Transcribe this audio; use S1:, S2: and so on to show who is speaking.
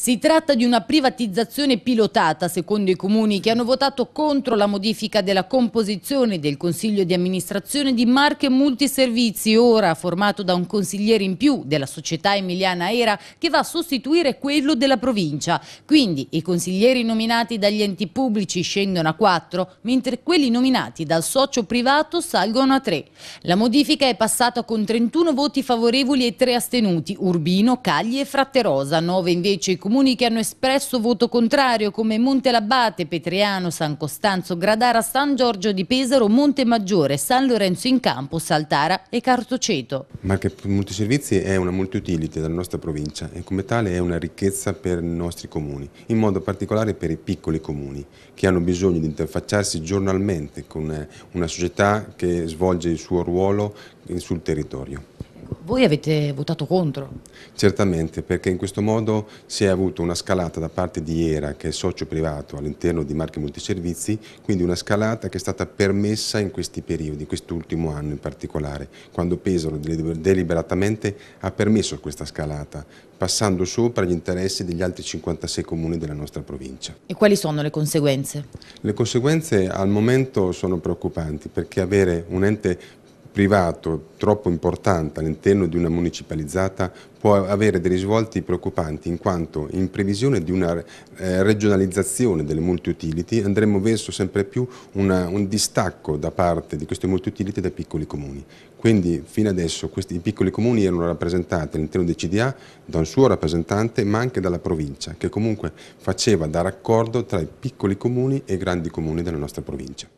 S1: Si tratta di una privatizzazione pilotata, secondo i comuni, che hanno votato contro la modifica della composizione del Consiglio di amministrazione di Marche Multiservizi, ora formato da un consigliere in più della società emiliana Era, che va a sostituire quello della provincia. Quindi i consiglieri nominati dagli enti pubblici scendono a quattro, mentre quelli nominati dal socio privato salgono a tre. La modifica è passata con 31 voti favorevoli e tre astenuti, Urbino, Cagli e Fratterosa, 9 invece i comuni che hanno espresso voto contrario come Monte Montelabate, Petriano, San Costanzo, Gradara, San Giorgio di Pesaro, Monte Maggiore, San Lorenzo in Campo, Saltara e Cartoceto.
S2: Marche Multiservizi è una multiutility della nostra provincia e come tale è una ricchezza per i nostri comuni, in modo particolare per i piccoli comuni che hanno bisogno di interfacciarsi giornalmente con eh, una società che svolge il suo ruolo eh, sul territorio.
S1: Voi avete votato contro?
S2: Certamente, perché in questo modo si è avuto una scalata da parte di ERA, che è socio privato all'interno di Marche Multiservizi, quindi una scalata che è stata permessa in questi periodi, quest'ultimo anno in particolare, quando Pesaro deliberatamente ha permesso questa scalata, passando sopra gli interessi degli altri 56 comuni della nostra provincia.
S1: E quali sono le conseguenze?
S2: Le conseguenze al momento sono preoccupanti, perché avere un ente privato troppo importante all'interno di una municipalizzata può avere dei risvolti preoccupanti in quanto in previsione di una eh, regionalizzazione delle multi-utility andremo verso sempre più una, un distacco da parte di queste multi-utility dai piccoli comuni. Quindi fino adesso questi, i piccoli comuni erano rappresentati all'interno del CDA da un suo rappresentante ma anche dalla provincia che comunque faceva da raccordo tra i piccoli comuni e i grandi comuni della nostra provincia.